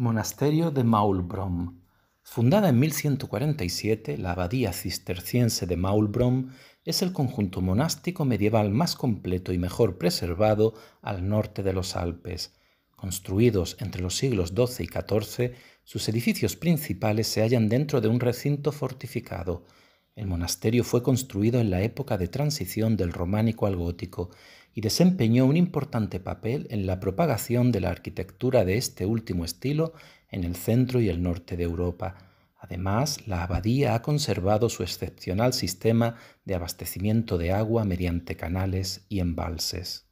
Monasterio de Maulbrom. Fundada en 1147, la abadía cisterciense de Maulbrom es el conjunto monástico medieval más completo y mejor preservado al norte de los Alpes. Construidos entre los siglos XII y XIV, sus edificios principales se hallan dentro de un recinto fortificado, el monasterio fue construido en la época de transición del románico al gótico y desempeñó un importante papel en la propagación de la arquitectura de este último estilo en el centro y el norte de Europa. Además, la abadía ha conservado su excepcional sistema de abastecimiento de agua mediante canales y embalses.